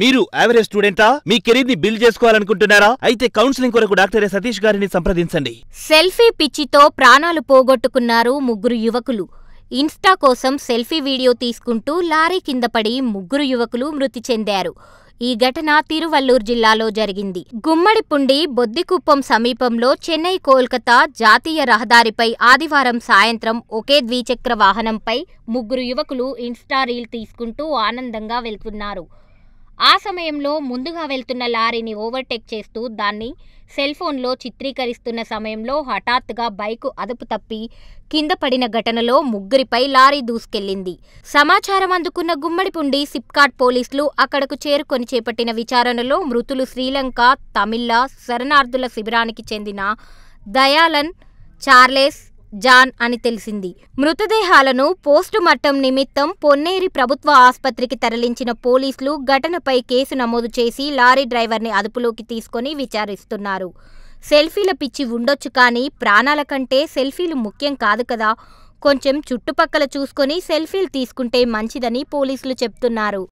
మీరు యావరేజ్ స్టూడెంటా మీ కెరీర్ ని బిల్డ్ చేసుకోవాలనుకుంటున్నారా అయితే కౌన్సిలింగ్ కొరకు డాక్టర్ సతీష్ గారిని సంప్రదించండి సెల్ఫీ పిచ్చితో ప్రాణాలు పోగొట్టుకున్నారు ముగ్గురు యువకులు ఇన్స్టా కోసం సెల్ఫీ వీడియో తీసుకుంటూ లారీ కింద పడి ముగ్గురు యువకులు మృతి చెందారు ఈ ఘటన తిరువల్లూరు జిల్లాలో జరిగింది గుమ్మడిపుండి బొద్దికుప్పం సమీపంలో చెన్నై కోల్కతా జాతీయ రహదారిపై ఆదివారం సాయంత్రం ఒకే ద్విచక్ర వాహనంపై ముగ్గురు యువకులు ఇన్స్టా రీల్ తీసుకుంటూ ఆనందంగా వెళ్తున్నారు ఆ సమయంలో ముందుగా వెళ్తున్న లారీని ఓవర్టేక్ చేస్తూ దాన్ని సెల్ ఫోన్లో చిత్రీకరిస్తున్న సమయంలో హఠాత్తుగా బైకు అదుపు తప్పి కింద పడిన ఘటనలో ముగ్గురిపై లారీ దూసుకెళ్లింది సమాచారం అందుకున్న గుమ్మడిపుండి సిప్కాట్ పోలీసులు అక్కడకు చేరుకొని చేపట్టిన విచారణలో మృతులు శ్రీలంక తమిళ శరణార్థుల శిబిరానికి చెందిన దయాలన్ చార్లెస్ జాన్ అని తెలిసింది మృతదేహాలను పోస్టుమార్టం నిమిత్తం పొన్నేరి ప్రభుత్వ ఆసుపత్రికి తరలించిన పోలీసులు ఘటనపై కేసు నమోదు చేసి లారీ డ్రైవర్ని అదుపులోకి తీసుకొని విచారిస్తున్నారు సెల్ఫీల పిచ్చి ఉండొచ్చు కానీ ప్రాణాల కంటే సెల్ఫీలు ముఖ్యం కాదు కదా కొంచెం చుట్టుపక్కల చూసుకొని సెల్ఫీలు తీసుకుంటే మంచిదని పోలీసులు చెప్తున్నారు